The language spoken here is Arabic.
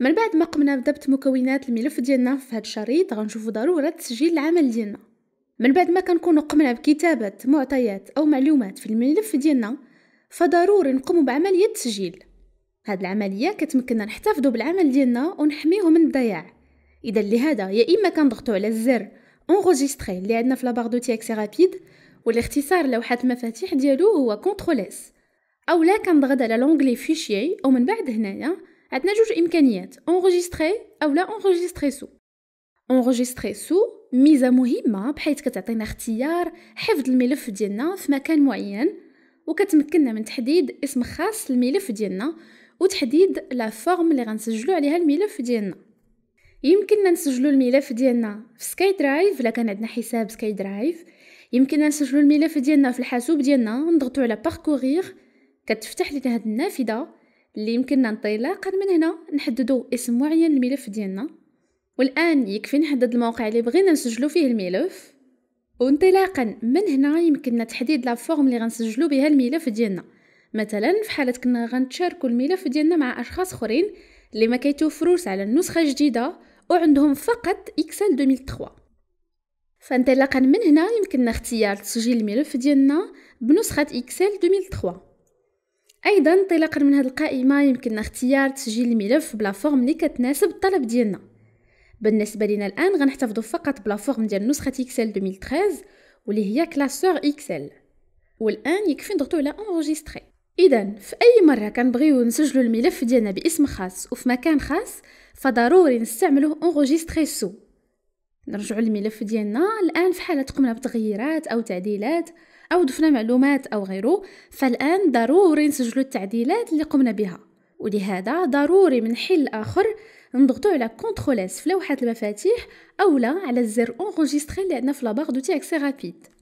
من بعد ما قمنا بضبط مكونات الملف ديالنا في هذا الشريط غنشوفوا ضروره تسجيل العمل ديالنا من بعد ما كنكونوا قمنا بكتابه معطيات او معلومات في الملف ديالنا فضروري نقوموا بعمليه تسجيل هاد العمليه كتمكننا نحتفظوا بالعمل ديالنا ونحميه من الضياع اذا لهذا يا اما كنضغطوا على الزر اونغوجيستري اللي عندنا في لابار دو تيكسي رابيد والاختصار لوحه المفاتيح ديالو هو كونترول اس اولا كنضغط على لونغلي فيشيي ومن بعد هنايا عندنا جوج امكانيات اونغيستري او لا اونغيستري سو اونغيستري سو ميزه مهمه بحيث كتعطينا اختيار حفظ الملف ديالنا في مكان معين وكتمكننا من تحديد اسم خاص للملف ديالنا وتحديد لا فورم اللي غنسجلو عليها الملف ديالنا يمكننا نسجلو الملف ديالنا في سكاي درايف الا كان عندنا حساب سكاي درايف يمكننا نسجلو الملف ديالنا في الحاسوب ديالنا نضغطو على باركورير كتفتح لنا هاد النافذه اللي يمكننا انطلاقا من هنا نحددوا اسم معين للملف ديالنا والان يكفي نحدد الموقع اللي بغينا نسجلو فيه الملف وانطلاقا من هنا يمكننا تحديد لا فورم اللي غنسجلو بها الملف ديالنا مثلا في حاله كنا غنتشاركوا الملف ديالنا مع اشخاص اخرين اللي ما كيتوفروش على النسخه الجديده وعندهم فقط اكسل 2003 فانطلاقا من هنا يمكننا اختيار تسجيل الملف ديالنا بنسخه اكسل 2003 ايضا انطلاقا من هذه القائمه يمكننا اختيار تسجيل الملف بلافورم اللي كتناسب الطلب ديالنا بالنسبه لنا الان غنحتفظوا فقط بلافورم ديال نسخه اكسل 2013 واللي هي كلاسور اكسل والان يكفي نضغطوا على انريجستري اذا في اي مره كنبغيو نسجلوا الملف ديالنا باسم خاص وفي مكان خاص فضروري نستعملوا انريجستري سو نرجعوا للملف ديالنا الان في حاله قمنا بتغييرات او تعديلات او ضفنا معلومات او غيره فالان ضروري نسجلوا التعديلات اللي قمنا بها ولهذا ضروري من حل اخر نضغطوا على كونترول اس في لوحه المفاتيح اولا على الزر اونغوجيستري اللي عندنا في دو دوتي اكسي رابيد